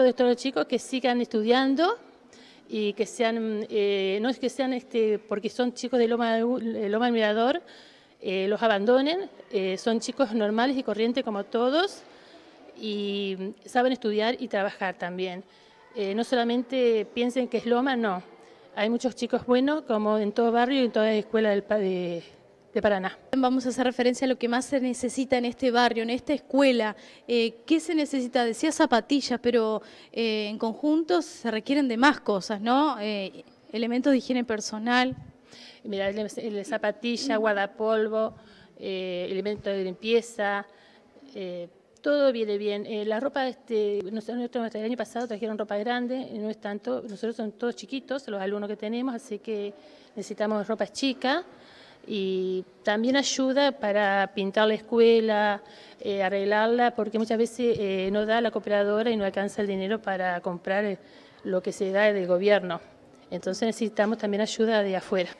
de estos chicos que sigan estudiando y que sean, eh, no es que sean este, porque son chicos de Loma, eh, Loma del Mirador, eh, los abandonen, son chicos normales y corrientes como todos y saben estudiar y trabajar también. no solamente piensen que es Loma, no. Hay muchos chicos buenos, como en todo barrio y en toda escuela del, de, de Paraná. Vamos a hacer referencia a lo que más se necesita en este barrio, en esta escuela. Eh, ¿Qué se necesita? Decía zapatillas, pero eh, en conjunto se requieren de más cosas, ¿no? Eh, elementos de higiene personal. Mira, el, zapatilla, guardapolvo, eh, elementos de limpieza, todo viene bien. la ropa, este, nosotros, el año pasado trajeron ropa grande, no es tanto, nosotros somos todos chiquitos, los alumnos que tenemos, así que necesitamos ropa chica y también ayuda para pintar la escuela, eh, arreglarla, porque muchas veces eh, no da la cooperadora y no alcanza el dinero para comprar eh, lo que se da del gobierno. Entonces necesitamos también ayuda de afuera.